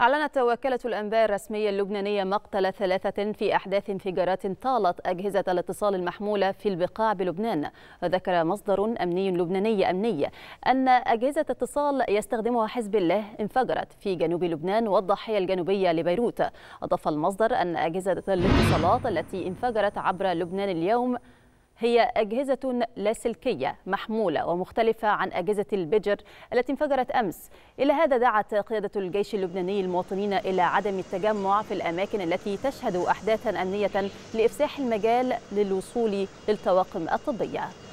أعلنت وكالة الأنباء الرسمية اللبنانية مقتل ثلاثة في أحداث انفجارات طالت أجهزة الاتصال المحمولة في البقاع بلبنان وذكر مصدر أمني لبناني أمني أن أجهزة اتصال يستخدمها حزب الله انفجرت في جنوب لبنان والضاحية الجنوبية لبيروت أضاف المصدر أن أجهزة الاتصالات التي انفجرت عبر لبنان اليوم هي أجهزة لاسلكية محمولة ومختلفة عن أجهزة البجر التي انفجرت أمس إلى هذا دعت قيادة الجيش اللبناني المواطنين إلى عدم التجمع في الأماكن التي تشهد أحداثا أمنية لإفساح المجال للوصول للطواقم الطبية